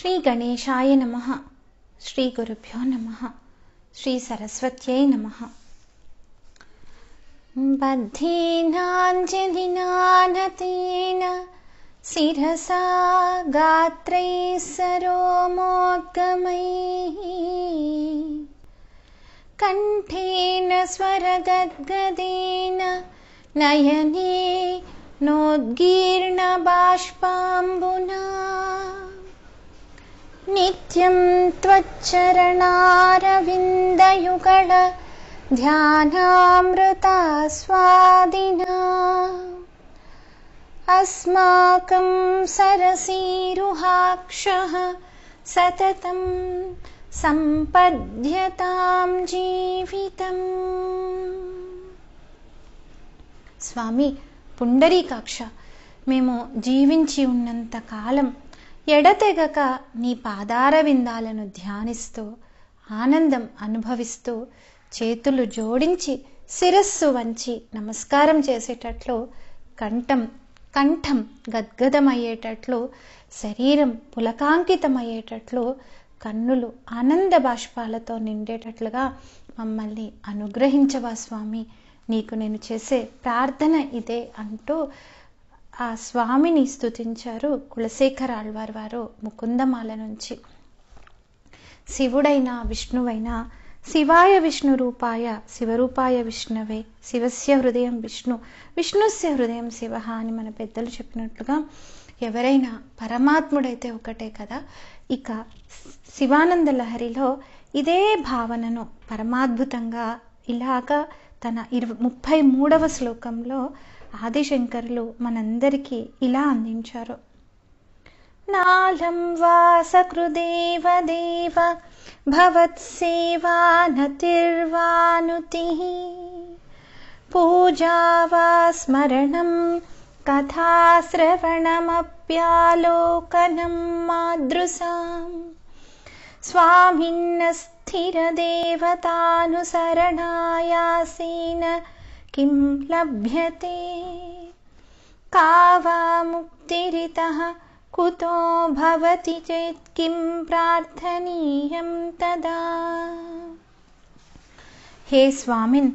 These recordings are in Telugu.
श्री श्रीगणेशाय नमः श्रीगुरुभ्यो नमः श्रीसरस्वत्यै नमः सरोमोगमैः कण्ठेन स्वरगद्गदेन नयनी नोद्गीर्णबाष्पाम्बुना नित्यम् त्वच्चरणारविन्दयुगल नार विन्द अस्माकं सरसीरुहाक्षः हाक्षह सततं संपध्यतां जीवितं। स्वामी पुंडरी मेमो जीविंची उन्नंत ఎడతెగక నీ పాదార విందాలను ధ్యానిస్తూ ఆనందం అనుభవిస్తూ చేతులు జోడించి శిరస్సు వంచి నమస్కారం చేసేటట్లు కంఠం కంఠం గద్గదమయ్యేటట్లు శరీరం పులకాంకితమయ్యేటట్లు కన్నులు ఆనంద బాష్పాలతో నిండేటట్లుగా మమ్మల్ని అనుగ్రహించవా స్వామి నీకు నేను చేసే ప్రార్థన ఇదే అంటూ ఆ స్వామిని స్థుతించారు కులశేఖర ఆళ్వార్ వారు ముకుందమాల నుంచి శివుడైన విష్ణువైన శివాయ విష్ణు రూపాయ శివరూపాయ విష్ణువే శివస్య హృదయం విష్ణు విష్ణుస్య హృదయం శివ అని మన పెద్దలు చెప్పినట్లుగా ఎవరైనా పరమాత్ముడైతే ఒకటే కదా ఇక శివానంద లహరిలో ఇదే భావనను పరమాద్భుతంగా ఇలాగా తన ఇరవై ముప్పై మూడవ శ్లోకంలో ఆదిశంకరులు మనందరికీ ఇలా అందించారు నాళం వాసకృదేవ దేవ భవత్సేవానతిర్వానుతి పూజా వా స్మరణం కథాశ్రవణమప్యాలోకనం మాదృశాం स्वामिन्न स्थिरदेवतानुसरणायासीन किं लभ्यते కావా ముక్తిరిత కుతో कुतो भवति चेत् किं प्रार्थनीयं तदा హే స్వామిన్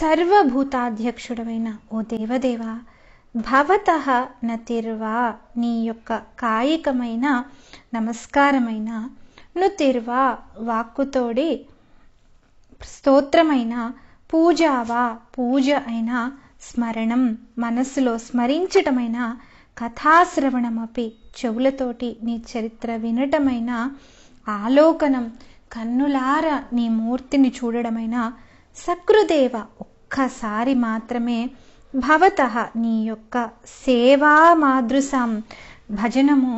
సర్వభూతాధ్యక్షుడవైన ఓ దేవదేవ భవత నతిర్వా నీ యొక్క కాయికమైన నమస్కారమైన నుతిర్వా వాక్కుతోడి స్తోత్రమైన పూజావా పూజ అయినా స్మరణం మనస్సులో స్మరించటమైన కథాశ్రవణమపి చెవులతోటి నీ చరిత్ర వినటమైన ఆలోకనం కన్నులార నీ మూర్తిని చూడడమైన సకృదేవ ఒక్కసారి మాత్రమే భవత నీ యొక్క సేవా మాదృశం భజనము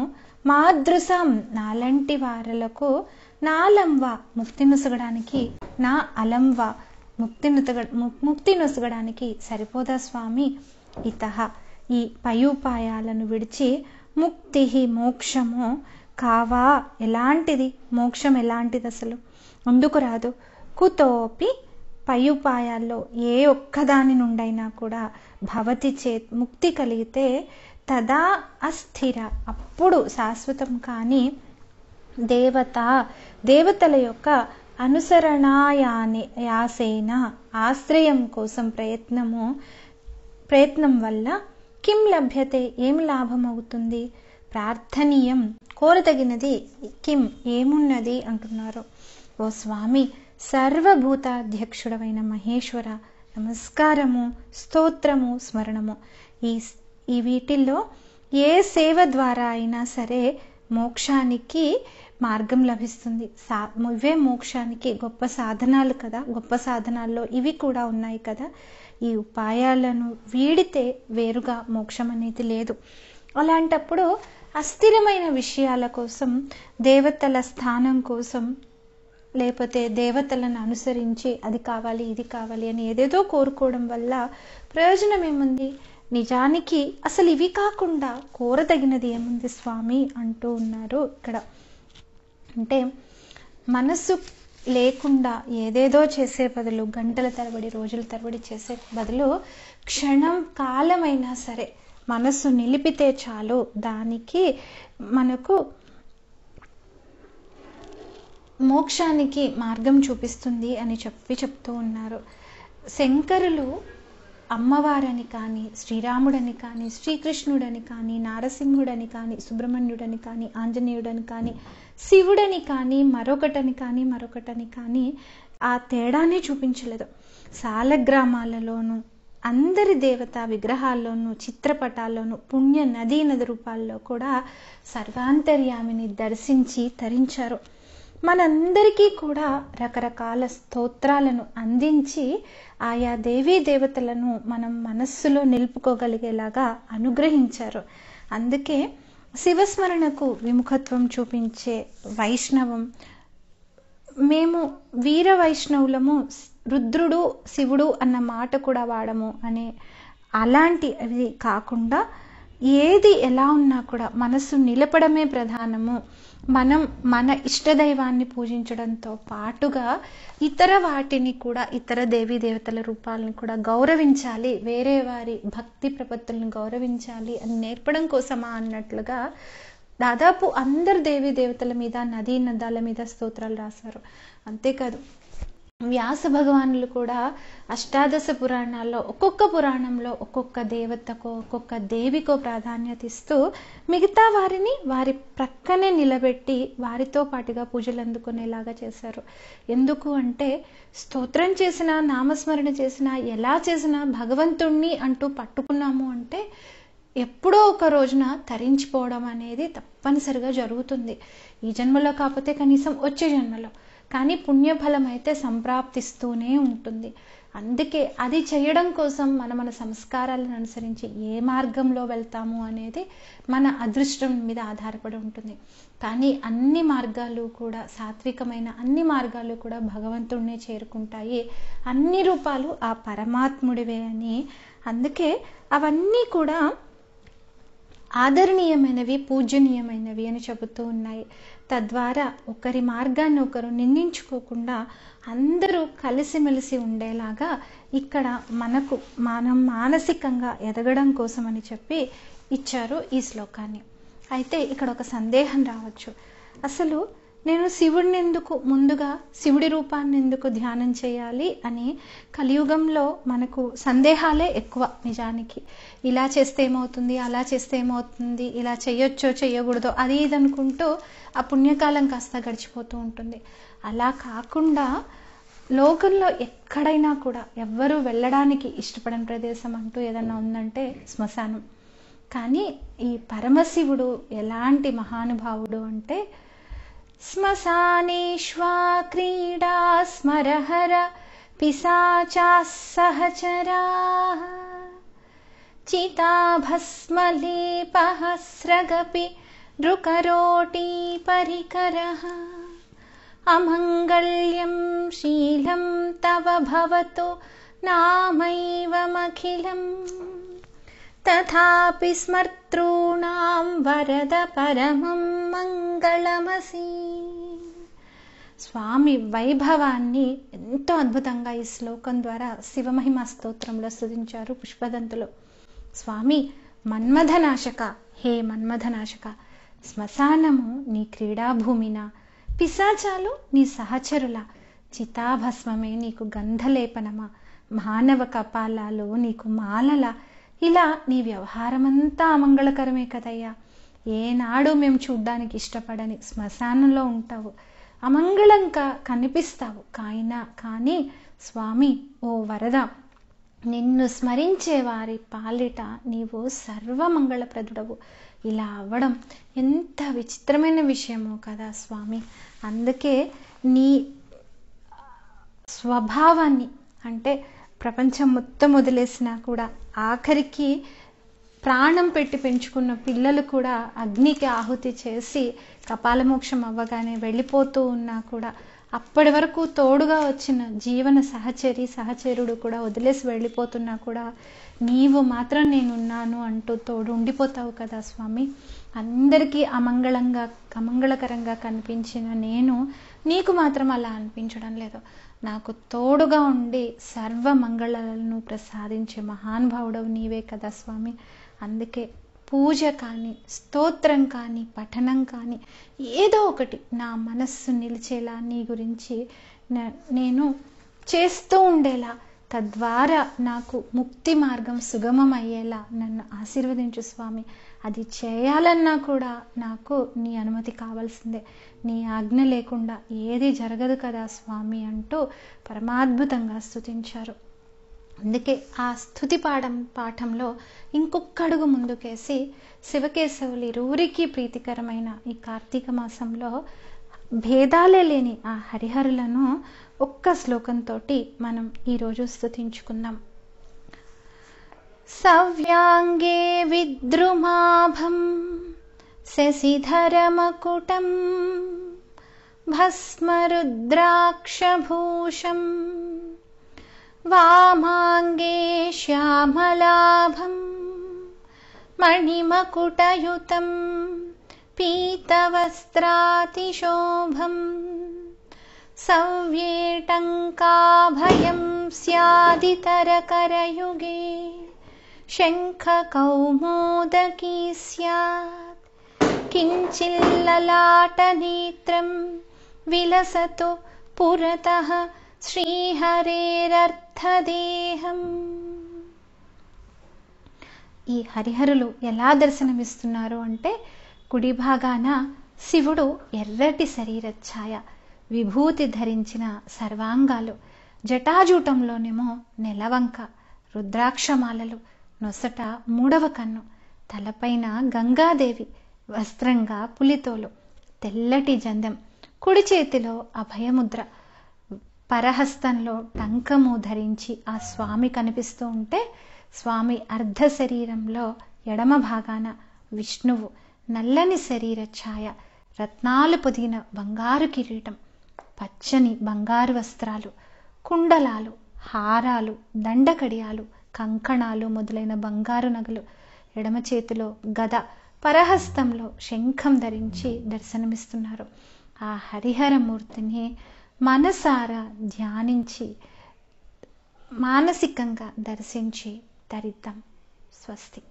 మాదృశం నాలంటి వారలకు నాలంవ ముసగడానికి నా అలంవ ముక్తి ముక్తి నొసగడానికి సరిపోదా స్వామి ఇత ఈ పయోపాయాలను విడిచి ముక్తి మోక్షము కావా ఎలాంటిది మోక్షం ఎలాంటిది అసలు ముందుకు రాదు కుతోపి పయోపాయాల్లో ఏ ఒక్కదాని నుండైనా కూడా భవతి చే ముక్తి కలిగితే తదా అస్థిర అప్పుడు శాశ్వతం కానీ దేవత దేవతల యొక్క అనుసరణాయానే యాసేన ఆశ్రయం కోసం ప్రయత్నము ప్రయత్నం వల్ల కిం లభ్యతే ఏమి లాభం అవుతుంది ప్రార్థనీయం కోరతగినది కిం ఏమున్నది అంటున్నారు ఓ స్వామి సర్వభూతాధ్యక్షుడమైన మహేశ్వర నమస్కారము స్తోత్రము స్మరణము ఈ ఈ వీటిల్లో ఏ సేవ ద్వారా అయినా సరే మోక్షానికి మార్గం లభిస్తుంది సా ఇవే మోక్షానికి గొప్ప సాధనాలు కదా గొప్ప సాధనాల్లో ఇవి కూడా ఉన్నాయి కదా ఈ ఉపాయాలను వీడితే వేరుగా మోక్షం అనేది లేదు అలాంటప్పుడు అస్థిరమైన విషయాల కోసం దేవతల స్థానం కోసం లేకపోతే దేవతలను అనుసరించి అది కావాలి ఇది కావాలి అని ఏదేదో కోరుకోవడం వల్ల ప్రయోజనం ఏముంది నిజానికి అసలు ఇవి కాకుండా కోరదగినది ఏముంది స్వామి అంటూ ఉన్నారు ఇక్కడ అంటే మనస్సు లేకుండా ఏదేదో చేసే బదులు గంటల తరబడి రోజుల తరబడి చేసే బదులు క్షణం కాలమైనా సరే మనస్సు నిలిపితే చాలు దానికి మనకు మోక్షానికి మార్గం చూపిస్తుంది అని చెప్పి చెప్తూ ఉన్నారు శంకరులు అమ్మవారని కానీ శ్రీరాముడని కానీ శ్రీకృష్ణుడని కానీ నారసింహుడని కానీ సుబ్రహ్మణ్యుడని కానీ ఆంజనేయుడని కానీ శివుడని కానీ మరొకటని కానీ మరొకటని కానీ ఆ తేడానే చూపించలేదు సాలగ్రామాలలోనూ అందరి దేవతా విగ్రహాల్లోనూ చిత్రపటాల్లోనూ పుణ్య నదీ నది రూపాల్లో కూడా సర్వాంతర్యామిని దర్శించి తరించారు మనందరికీ కూడా రకరకాల స్తోత్రాలను అందించి ఆయా దేవీ దేవతలను మనం మనస్సులో నిలుపుకోగలిగేలాగా అనుగ్రహించారు అందుకే శివస్మరణకు విముఖత్వం చూపించే వైష్ణవం మేము వీర వైష్ణవులము రుద్రుడు శివుడు అన్న మాట కూడా వాడము అనే అలాంటి అవి కాకుండా ఏది ఎలా ఉన్నా కూడా మనసు నిలపడమే ప్రధానము మనం మన ఇష్టదైవాన్ని పూజించడంతో పాటుగా ఇతర వాటిని కూడా ఇతర దేవీ దేవతల రూపాలను కూడా గౌరవించాలి వేరే వారి భక్తి ప్రపత్తులను గౌరవించాలి అని నేర్పడం కోసమా అన్నట్లుగా దాదాపు అందరు దేవీ దేవతల మీద నదీ నదాల మీద స్తోత్రాలు రాశారు అంతేకాదు వ్యాస భగవానులు కూడా అష్టాదశ పురాణాల్లో ఒక్కొక్క పురాణంలో ఒక్కొక్క దేవతకో ఒక్కొక్క దేవికో ప్రాధాన్యత ఇస్తూ మిగతా వారిని వారి ప్రక్కనే నిలబెట్టి వారితో పాటుగా పూజలు అందుకునేలాగా చేశారు ఎందుకు అంటే స్తోత్రం చేసినా నామస్మరణ చేసినా ఎలా చేసినా భగవంతుణ్ణి అంటూ పట్టుకున్నాము అంటే ఎప్పుడో ఒక రోజున తరించిపోవడం అనేది తప్పనిసరిగా జరుగుతుంది ఈ జన్మలో కాకపోతే కనీసం వచ్చే జన్మలో కానీ పుణ్యఫలం అయితే సంప్రాప్తిస్తూనే ఉంటుంది అందుకే అది చేయడం కోసం మన మన సంస్కారాలను అనుసరించి ఏ మార్గంలో వెళ్తాము అనేది మన అదృష్టం మీద ఆధారపడి ఉంటుంది కానీ అన్ని మార్గాలు కూడా సాత్వికమైన అన్ని మార్గాలు కూడా భగవంతుడినే చేరుకుంటాయి అన్ని రూపాలు ఆ పరమాత్ముడివే అని అందుకే అవన్నీ కూడా ఆదరణీయమైనవి పూజనీయమైనవి అని చెబుతూ ఉన్నాయి తద్వారా ఒకరి మార్గాన్ని ఒకరు నిందించుకోకుండా అందరూ కలిసిమెలిసి ఉండేలాగా ఇక్కడ మనకు మనం మానసికంగా ఎదగడం కోసం అని చెప్పి ఇచ్చారు ఈ శ్లోకాన్ని అయితే ఇక్కడ ఒక సందేహం రావచ్చు అసలు నేను శివుడిని ఎందుకు ముందుగా శివుడి రూపాన్ని ఎందుకు ధ్యానం చేయాలి అని కలియుగంలో మనకు సందేహాలే ఎక్కువ నిజానికి ఇలా చేస్తే ఏమవుతుంది అలా చేస్తే ఏమవుతుంది ఇలా చేయొచ్చో చేయకూడదో అది ఇది అనుకుంటూ ఆ పుణ్యకాలం కాస్త గడిచిపోతూ ఉంటుంది అలా కాకుండా లోకంలో ఎక్కడైనా కూడా ఎవ్వరూ వెళ్ళడానికి ఇష్టపడని ప్రదేశం అంటూ ఏదన్నా ఉందంటే శ్మశానం కానీ ఈ పరమశివుడు ఎలాంటి మహానుభావుడు అంటే स्मशानेष्वा क्रीडा स्मरहर पिसा सहचराः चिताभस्मलेपः स्रगपि नृकरोटी परिकरः अमङ्गल्यं शीलम् तव भवतु नामैवमखिलम् తథాపి స్మర్తృణాం వరద పరమం మంగళమసి స్వామి వైభవాన్ని ఎంతో అద్భుతంగా ఈ శ్లోకం ద్వారా శివమహిమ స్తోత్రంలో స్థుతించారు పుష్పదంతులు స్వామి మన్మథనాశక హే మన్మథనాశక శ్మశానము నీ క్రీడాభూమిన పిశాచాలు నీ సహచరుల చితాభస్మమే నీకు గంధలేపనమా మానవ కపాలాలు నీకు మాలల ఇలా నీ వ్యవహారమంతా అమంగళకరమే కదయ్యా ఏనాడు మేము చూడ్డానికి ఇష్టపడని శ్మశానంలో ఉంటావు అమంగళంగా కనిపిస్తావు కాయినా కానీ స్వామి ఓ వరద నిన్ను స్మరించే వారి పాలిట నీవు సర్వమంగళప్రదుడవు ఇలా అవ్వడం ఎంత విచిత్రమైన విషయమో కదా స్వామి అందుకే నీ స్వభావాన్ని అంటే ప్రపంచం మొత్తం వదిలేసినా కూడా ఆఖరికి ప్రాణం పెట్టి పెంచుకున్న పిల్లలు కూడా అగ్నికి ఆహుతి చేసి కపాలమోక్షం అవ్వగానే వెళ్ళిపోతూ ఉన్నా కూడా అప్పటి వరకు తోడుగా వచ్చిన జీవన సహచరి సహచరుడు కూడా వదిలేసి వెళ్ళిపోతున్నా కూడా నీవు మాత్రం నేనున్నాను అంటూ తోడు ఉండిపోతావు కదా స్వామి అందరికీ అమంగళంగా అమంగళకరంగా కనిపించిన నేను నీకు మాత్రం అలా అనిపించడం లేదు నాకు తోడుగా ఉండి సర్వ మంగళాలను ప్రసాదించే మహానుభావుడవు నీవే కదా స్వామి అందుకే పూజ కానీ స్తోత్రం కానీ పఠనం కానీ ఏదో ఒకటి నా మనస్సు నిలిచేలా నీ గురించి నేను చేస్తూ ఉండేలా తద్వారా నాకు ముక్తి మార్గం సుగమం అయ్యేలా నన్ను ఆశీర్వదించు స్వామి అది చేయాలన్నా కూడా నాకు నీ అనుమతి కావాల్సిందే నీ ఆజ్ఞ లేకుండా ఏది జరగదు కదా స్వామి అంటూ పరమాద్భుతంగా స్థుతించారు అందుకే ఆ స్థుతి పాఠం పాఠంలో ఇంకొక్కడుగు అడుగు ముందుకేసి శివకేశవులు ఇరువురికి ప్రీతికరమైన ఈ కార్తీక మాసంలో భేదాలే లేని ఆ హరిహరులను ఒక్క శ్లోకంతో మనం ఈరోజు స్థుతించుకుందాం सव्याङ्गे विद्रुमाभम् शशिधरमकुटम् भस्मरुद्राक्षभूषम् वामाङ्गे श्यामलाभम् मणिमकुटयुतं पीतवस्त्रातिशोभम् सव्येटङ्काभयं स्यादितरकरयुगे शङ्खकौमोदकी स्यात् నేత్రం विलसतु పురత శ్రీహరేరర్థదేహం ఈ హరిహరులు ఎలా దర్శనమిస్తున్నారు అంటే కుడి భాగాన శివుడు ఎర్రటి శరీరఛాయ విభూతి ధరించిన సర్వాంగాలు జటాజూటంలోనేమో నెలవంక రుద్రాక్షమాలలు నొసట మూడవ కన్ను తలపైన గంగాదేవి వస్త్రంగా పులితోలు తెల్లటి జందెం కుడి చేతిలో అభయముద్ర పరహస్తంలో టంకము ధరించి ఆ స్వామి కనిపిస్తూ ఉంటే స్వామి అర్ధ శరీరంలో ఎడమ భాగాన విష్ణువు నల్లని శరీర ఛాయ రత్నాలు పొదిగిన బంగారు కిరీటం పచ్చని బంగారు వస్త్రాలు కుండలాలు హారాలు దండకడియాలు కంకణాలు మొదలైన బంగారు నగలు ఎడమ చేతిలో గద పరహస్తంలో శంఖం ధరించి దర్శనమిస్తున్నారు ఆ హరిహరమూర్తిని మనసారా ధ్యానించి మానసికంగా దర్శించి తరిద్దాం స్వస్తి